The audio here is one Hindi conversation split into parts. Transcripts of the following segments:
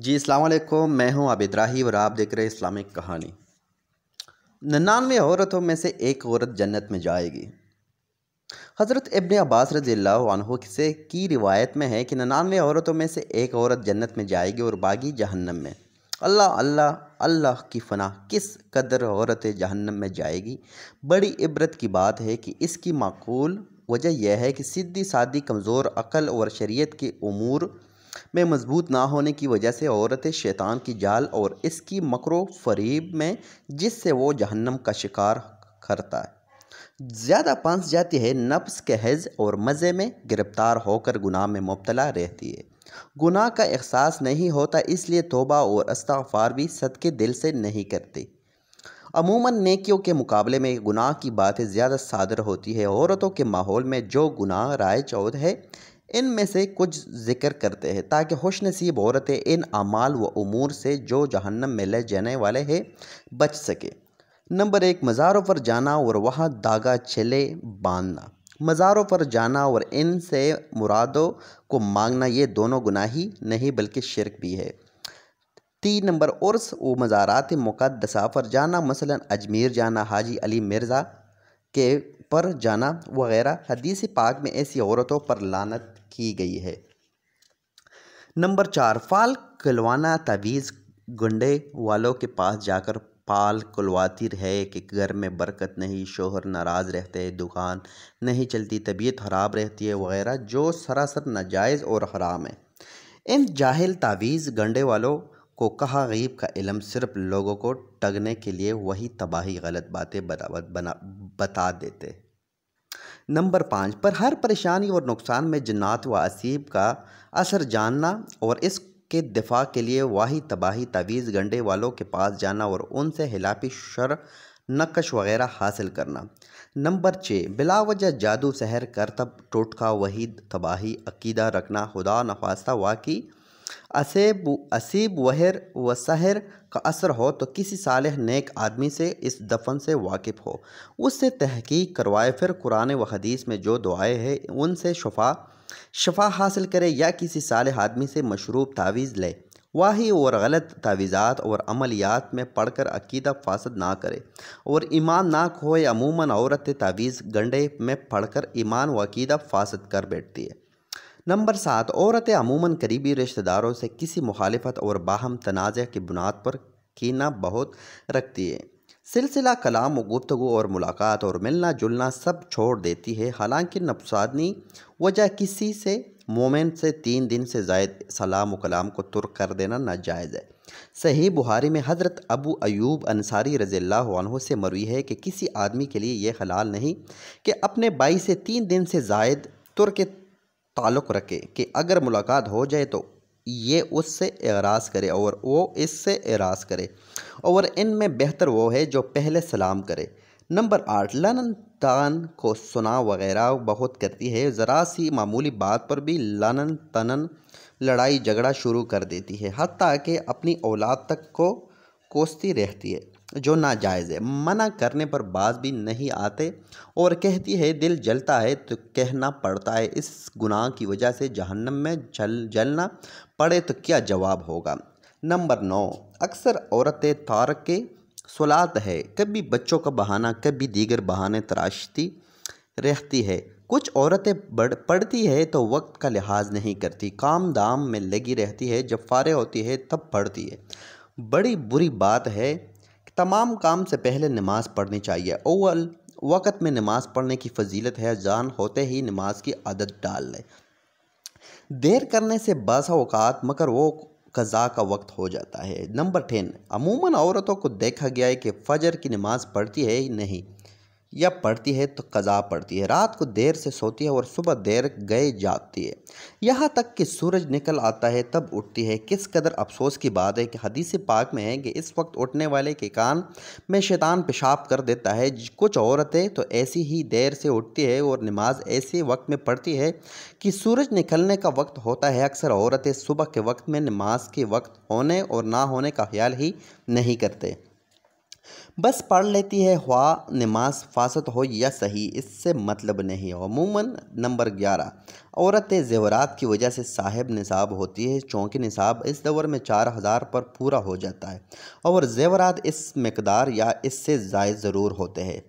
जी अलैक्म मैं हूं आबिद राही और आप देख रहे हैं इस्लामिक कहानी नन्नानवे औरतों में से एक औरत जन्नत में जाएगी हज़रत इब्न अब्बास रजील्ला से की रिवायत में है कि नन्नानवे औरतों में से एक औरत जन्नत में जाएगी और बागी जहन्नम में अल्लाह अल्लाह अल्लाह की फ़ना किस कदर औरत जहन्नम में जाएगी बड़ी इबरत की बात है कि इसकी माकूल वजह यह है कि सीधी सादी कमज़ोर अकल और शरीयत के अमूर में मजबूत ना होने की वजह से औरतें शैतान की जाल और इसकी मकर फरीब में जिससे वो जहन्नम का शिकार करता है ज़्यादा पांस जाती है नफ्स के हज और मज़े में गिरफ़्तार होकर गुनाह में मुबतला रहती है गुनाह का एहसास नहीं होता इसलिए तोबा और अस्तफ़ार भी सदके दिल से नहीं करती अमूमन नेकियों के मुकाबले में गुनाह की बातें ज़्यादा सादर होती है औरतों के माहौल में जो गुनाह राय चौध है इन में से कुछ जिक्र करते हैं ताकि खुश नसीब औरतें इन अमाल व अमूर से जो जहन्नम में ले जाने वाले हैं बच सके नंबर एक मज़ारों पर जाना और वहाँ धागा छले बांधना मज़ारों पर जाना और इन से मुरादों को मांगना ये दोनों गुनाही नहीं बल्कि शिरक भी है तीन नंबर उर्स व मज़ारात मुकदसा पर जाना मसलन अजमेर जाना हाजी अली मिर्ज़ा के पर जाना वगैरह हदीसी पाक में ऐसी औरतों पर लानत की गई है नंबर चार फाल कलवाना तवीज़ गुंडे वालों के पास जाकर पाल कुलवाती रहे कि घर में बरकत नहीं शोहर नाराज़ रहते दुकान नहीं चलती तबीयत खराब रहती है वगैरह जो सरासर नाजायज़ और हराम है इन जाहिल तावीज़ गंडे वालों को कहा गीब का इलम सिर्फ लोगों को टगने के लिए वही तबाही गलत बातें बना बता देते नंबर पाँच पर हर परेशानी और नुकसान में जन्त व असीब का असर जानना और इसके दिफा के लिए वाहि तबाही तवीज़ गंडे वालों के पास जाना और उनसे हिलाफी शर नकश वगैरह हासिल करना नंबर छः बिलावजह जादू सहर करतब टोटका वही तबाही अकीदा रखना खुदा नफास्ता वाकई असेब असीब वहर व सहर का असर हो तो किसी साल नेक आदमी से इस दफन से वाकिफ़ हो उससे तहकीक करवाए फिर कुरान व हदीस में जो दुआएँ हैं उनसे शफा शफा हासिल करे या किसी साल आदमी से मशरूब तावीज़ ले वाही और गलत तावीज़ात और अमलियात में पढ़ कर अकीदा फासद ना करे और ईमान ना खोए अमूमन औरत तावीज़ गंडे में पढ़ कर ईमान व अकीदा फासद कर बैठती है नंबर सात औरतें अमूमन करीबी रिश्तेदारों से किसी मुखालफत और बाहम तनाज़ की बुनियाद पर कीना बहुत रखती है सिलसिला कलाम गुफ्तु और मुलाकात और मिलना जुलना सब छोड़ देती है हालांकि नफसादनी वजह किसी से मोमिन से तीन दिन से जायद सलाम कलाम को तुर्क कर देना नाजायज़ है सही बुहारी में हज़रत अबू अयूब अंसारी रजील्ला से मरवी है कि किसी आदमी के लिए यह हलाल नहीं कि अपने बाई से तीन दिन से जायद तुर्क ताल्लुक़ रखे कि अगर मुलाकात हो जाए तो ये उससे एराज करे और वो इससे एराज करे और इन में बेहतर वो है जो पहले सलाम करे नंबर आठ लनन तान को सुना वगैरह बहुत करती है ज़रा सी मामूली बात पर भी लनन तनन लड़ाई झगड़ा शुरू कर देती है हती कि अपनी औलाद तक को कोसती रहती है जो नाजायज़ है मना करने पर बाज भी नहीं आते और कहती है दिल जलता है तो कहना पड़ता है इस गुनाह की वजह से जहन्नम में जल जलना पड़े तो क्या जवाब होगा नंबर नौ अक्सर औरतें तारक के सलात है कभी बच्चों का बहाना कभी दीगर बहाने तराशती रहती है कुछ औरतें बढ़ पढ़ती है तो वक्त का लिहाज नहीं करती काम दाम में लगी रहती है जब फारे होती है तब पढ़ती है बड़ी बुरी बात है तमाम काम से पहले नमाज़ पढ़नी चाहिए अव्वल वक़्त में नमाज़ पढ़ने की फजीलत है जान होते ही नमाज की आदत डाल लें देर करने से बासात मगर वो कज़ा का वक्त हो जाता है नंबर टेन अमूमन औरतों को देखा गया है कि फ़जर की नमाज़ पढ़ती है ही नहीं या पढ़ती है तो कज़ा पढ़ती है रात को देर से सोती है और सुबह देर गए जाती है यहाँ तक कि सूरज निकल आता है तब उठती है किस कदर अफसोस की बात है कि हदीस पाक में है कि इस वक्त उठने वाले के कान में शैतान पेशाब कर देता है कुछ औरतें तो ऐसी ही देर से उठती है और नमाज ऐसे वक्त में पढ़ती है कि सूरज निकलने का वक्त होता है अक्सर औरतें सुबह के वक्त में नमाज के वक्त होने और ना होने का ख्याल ही नहीं करते बस पढ़ लेती है ख्वा नमाज फासत हो या सही इससे मतलब नहीं अमूमन नंबर ग्यारह औरतें जेवरात की वजह से साहिब निसाब होती है चूँकि निसाब इस दौर में चार हज़ार पर पूरा हो जाता है और जेवरात इस मकदार या इससे जायद ज़रूर होते हैं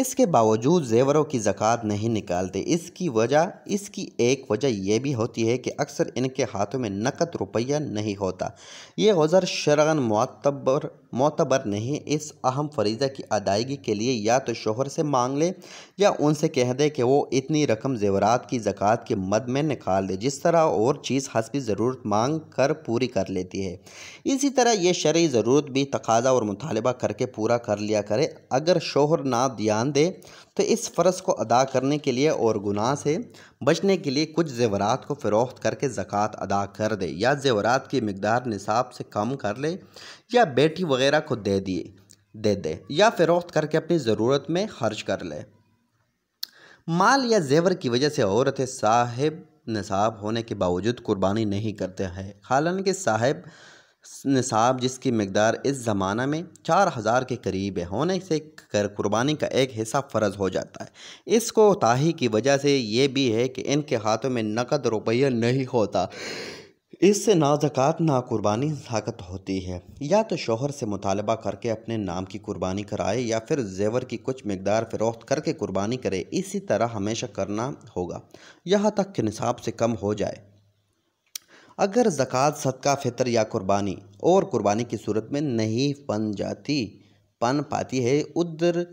इसके बावजूद जेवरों की ज़क़़त नहीं निकालते इसकी वजह इसकी एक वजह यह भी होती है कि अक्सर इनके हाथों में नकद रुपया नहीं होता ये गज़र शरा मतबर मोतबर नहीं इस अहम फरीज़ा की अदायगी के लिए या तो शोहर से मांग ले या उनसे कह दे कि वो इतनी रकम जेवरात की ज़क़़त के मद में निकाल दे जिस तरह और चीज़ हंसबी ज़रूरत मांग कर पूरी कर लेती है इसी तरह यह शर्य ज़रूरत भी तकाजा और मुतालबा करके पूरा कर लिया करे अगर शोहर ना दिया ध्यान दे तो इस फ़र्ज़ को अदा करने के लिए और गुनाह से बचने के लिए कुछ जेवरात को फ़रोख्त करके ज़क़़त अदा कर दे या जेवरात की मकदार निसाब से कम कर ले या बेटी वगैरह को दे दिए दे दे या फ़रोख्त करके अपनी ज़रूरत में खर्च कर ले माल या जेवर की वजह से औरतें साहिब नसाब होने के बावजूद कुर्बानी नहीं करते हैं हालांकि साहिब निसाब जिसकी मकदार इस ज़माना में चार हज़ार के करीब होने से कर कुर्बानी का एक हिस्सा फ़र्ज हो जाता है इसको ताही की वजह से ये भी है कि इनके हाथों में नकद रुपया नहीं होता इससे ना जक़ात ना कुर्बानी ताकत होती है या तो शोहर से मुतालबा करके अपने नाम की कुर्बानी कराए या फिर जेवर की कुछ मकदार फ़रोख्त करके कुर्बानी करे इसी तरह हमेशा करना होगा यहाँ तक कि निसाब से कम हो जाए अगर ज़क़़त सदका फ़ितर या कुर्बानी और कुर्बानी की सूरत में नहीं बन जाती पन पाती है उधर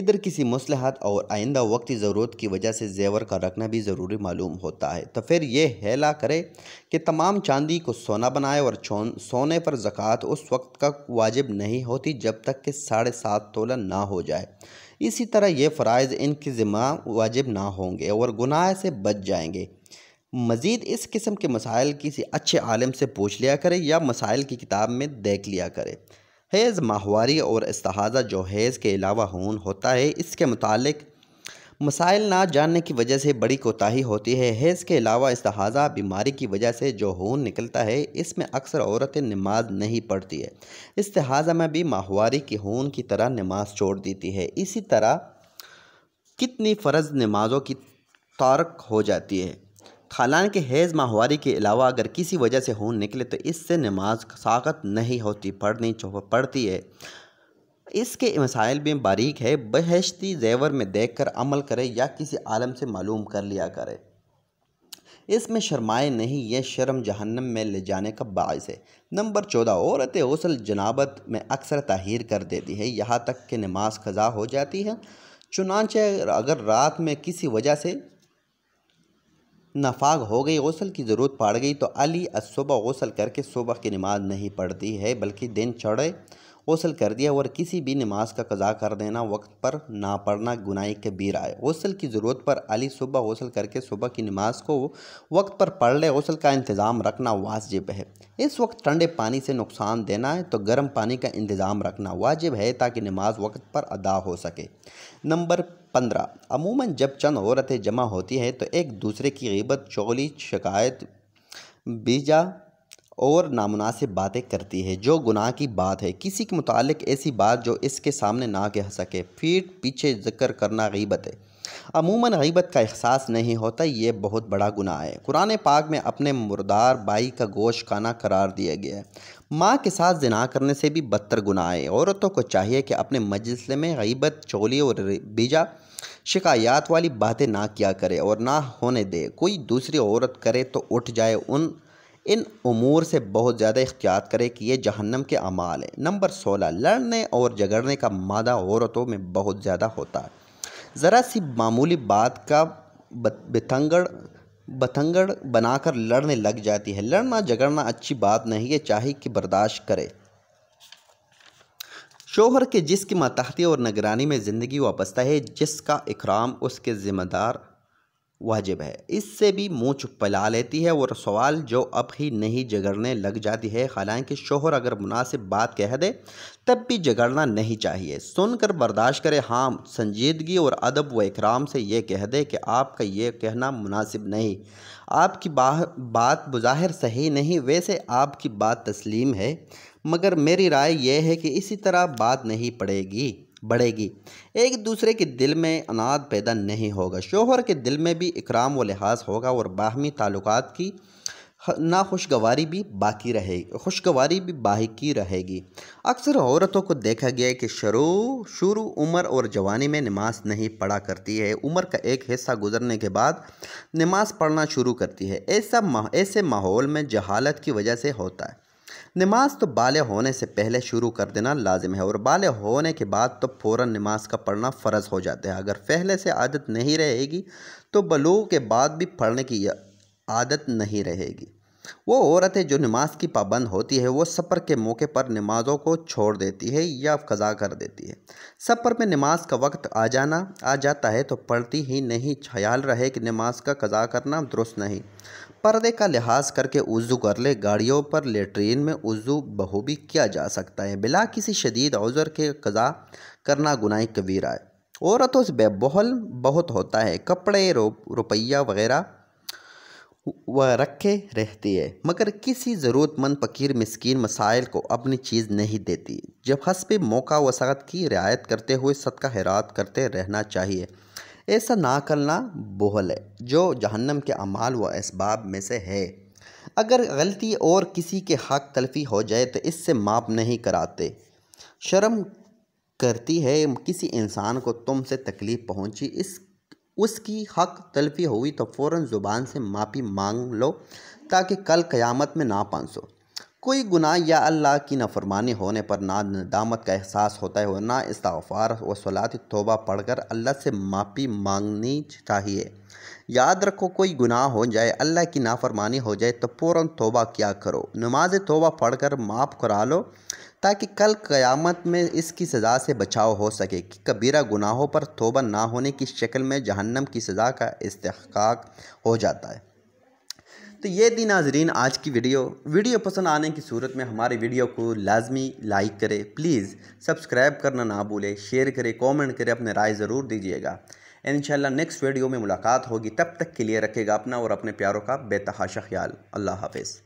इधर किसी मसलहत और आइंदा वक्त की ज़रूरत की वजह से जेवर का रखना भी ज़रूरी मालूम होता है तो फिर यह हैला करे कि तमाम चांदी को सोना बनाए और सोने पर ज़क़़त उस वक्त का वाजिब नहीं होती जब तक कि साढ़े सात तोला ना हो जाए इसी तरह ये फ़रज़ इनकी ज़िम्मा वाजिब ना होंगे और गुनाह से बच जाएंगे मज़ीद इस किस्म के मसाइल किसी अच्छे आलम से पूछ लिया करें या मसाइल की किताब में देख लिया करें हैज़ माहवारी और इसहाज़ा जो हैज़ के अलावा हून होता है इसके मुतालिक मसाइल ना जानने की वजह से बड़ी कोताही होती है हैज़ के अलावा इसहाज़ा बीमारी की वजह से जो हून निकलता है इसमें अक्सर औरतें नमाज नहीं पढ़ती है इसहाज़ा में भी माहवारी की हून की तरह नमाज छोड़ देती है इसी तरह कितनी फ़र्ज़ नमाज़ों की तारक हो जाती है खालान के हैज़ माहवारी के अलावा अगर किसी वजह से खून निकले तो इससे नमाज साकत नहीं होती पढ़नी पड़ती है इसके मसाइल भी बारीक है बहशती जेवर में देख कर अमल करें या किसी आलम से मालूम कर लिया करें इसमें शर्माए नहीं यह शर्म जहन्नम में ले जाने का बायस है नंबर चौदह औरत गसल जनाबत में अक्सर ताहिर कर देती है यहाँ तक कि नमाज खजा हो जाती है चुनाचे अगर रात में किसी वजह से नफाक हो गई गसल की ज़रूरत पड़ गई तो अली असुबह गसल करके सुबह की नमाज नहीं पढ़ती है बल्कि दिन चढ़े गसल कर दिया और किसी भी नमाज का कज़ा कर देना वक्त पर ना पढ़ना गुनाह कबीर आए गसल की ज़रूरत पर अली सुबह गसल करके सुबह की नमाज को वक्त पर पढ़ ले गसल का इंतज़ाम रखना वाजिब है इस वक्त ठंडे पानी से नुकसान देना है तो गर्म पानी का इंतज़ाम रखना वाजिब है ताकि नमाज वक्त पर अदा हो सके नंबर पंद्रह अमूमन जब चंद औरतें जमा होती हैं तो एक दूसरे की गिबत चोली शिकायत बीजा और नामनासिब बातें करती है जो गुनाह की बात है किसी के मुतालिक ऐसी बात जो इसके सामने ना कह सके फिर पीछे जिक्र करना गीबत है अमूमन गीबत का एहसास नहीं होता ये बहुत बड़ा गुनाह है कुरान पाक में अपने मुर्दार बाई का गोश खाना करार दिया गया है माँ के साथ जना करने से भी बदतर गुनाह है औरतों को चाहिए कि अपने मजलिस में गीबत चोली और बीजा शिकायत वाली बातें ना किया करे और ना होने दे कोई दूसरी औरत करे तो उठ जाए उन इन अमूर से बहुत ज़्यादा एहतियात करे कि ये जहन्नम के अमाल हैं नंबर सोलह लड़ने और झगड़ने का मादा औरतों में बहुत ज़्यादा होता है ज़रा सी मामूली बात का बथंगड़ बथंगड़ बनाकर लड़ने लग जाती है लड़ना झगड़ना अच्छी बात नहीं है चाहे कि बर्दाश्त करे शोहर के जिसकी मातहती और निगरानी में ज़िंदगी वापस्ता है जिसका इकराम उसके ज़िम्मेदार वाजिब है इससे भी चुप पला लेती है और सवाल जो अब ही नहीं जगड़ने लग जाती है हालांकि शोहर अगर मुनासिब बात कह दे तब भी जगड़ना नहीं चाहिए सुनकर बर्दाश्त करे हाँ संजीदगी और अदब व इकराम से ये कह दे कि आपका ये कहना मुनासिब नहीं आपकी बात बज़ाहिर सही नहीं वैसे आपकी बात तस्लीम है मगर मेरी राय यह है कि इसी तरह बात नहीं पड़ेगी बढ़ेगी एक दूसरे के दिल में अनाद पैदा नहीं होगा शोहर के दिल में भी इकराम व लिहाज होगा और बाहमी ताल्लुक की नाखुशगवारी भी बाकी रहेगी खुशगवारी भी बाकी रहेगी अक्सर औरतों को देखा गया है कि शुरू शुरू उम्र और जवानी में नमाज नहीं पढ़ा करती है उम्र का एक हिस्सा गुजरने के बाद नमाज पढ़ना शुरू करती है ऐसा ऐसे माहौल में जहालत की वजह से होता है नमाज तो बाल होने से पहले शुरू कर देना लाजिम है और बाल होने के बाद तो फ़ौर नमाज का पढ़ना फ़र्ज़ हो जाता है अगर पहले से आदत नहीं रहेगी तो बलू के बाद भी पढ़ने की आदत नहीं रहेगी वो औरतें जो नमाज की पाबंद होती है वो सफ़र के मौके पर नमाज़ों को छोड़ देती है या कज़ा कर देती है सफ़र में नमाज का वक्त आ जाना आ जाता है तो पढ़ती ही नहीं ख्याल रहे कि नमाज का कज़ा करना दुरुस्त नहीं पर्दे का लिहाज करके उज़ू कर ले गाड़ियों पर लेट्रीन में उज़ू बहूबी किया जा सकता है बिला किसी शदीद अवज़र के कज़ा करना गुनाह कबीरा है औरतों से बेबहल बहुत होता है कपड़े रुपया वगैरह वह रखे रहती है मगर किसी ज़रूरतमंद फ़कीर मस्किन मसाइल को अपनी चीज़ नहीं देती जब हसब मौका वसात की रियायत करते हुए सदका हैरात करते रहना चाहिए ऐसा ना करना बोहल है जो जहन्नम के अमाल व इसबाब में से है अगर गलती और किसी के हक तलफी हो जाए तो इससे माफ़ नहीं कराते शर्म करती है किसी इंसान को तुम से तकलीफ़ पहुंची इस उसकी हक तलफी हुई तो फ़ौर ज़ुबान से माफ़ी मांग लो ताकि कल क़यामत में ना पहुँचो कोई गुनाह या अल्लाह की नफरमानी होने पर ना दामत का एहसास होता है और ना इस्तार व सलात तोबा पढ़कर अल्लाह से माफ़ी मांगनी चाहिए याद रखो कोई गुनाह हो जाए अल्लाह की नाफरमानी हो जाए तो फ़ौर तोबा क्या करो नमाज तोबा पढ़ कर माफ़ करा लो ताकि कल क़यामत में इसकी सज़ा से बचाव हो सके कि कबीरा गुनाहों पर तोबा ना होने की शक्ल में जहन्नम की सज़ा का इस्तक हो जाता है तो ये थी नाजरीन आज की वीडियो वीडियो पसंद आने की सूरत में हमारे वीडियो को लाजमी लाइक करें प्लीज़ सब्सक्राइब करना ना भूलें शेयर करें कॉमेंट करें अपने राय ज़रूर दीजिएगा इन नेक्स्ट वीडियो में मुलाकात होगी तब तक के लिए रखेगा अपना और अपने प्यारों का बेतहाशा ख्याल अल्लाह हाफिज़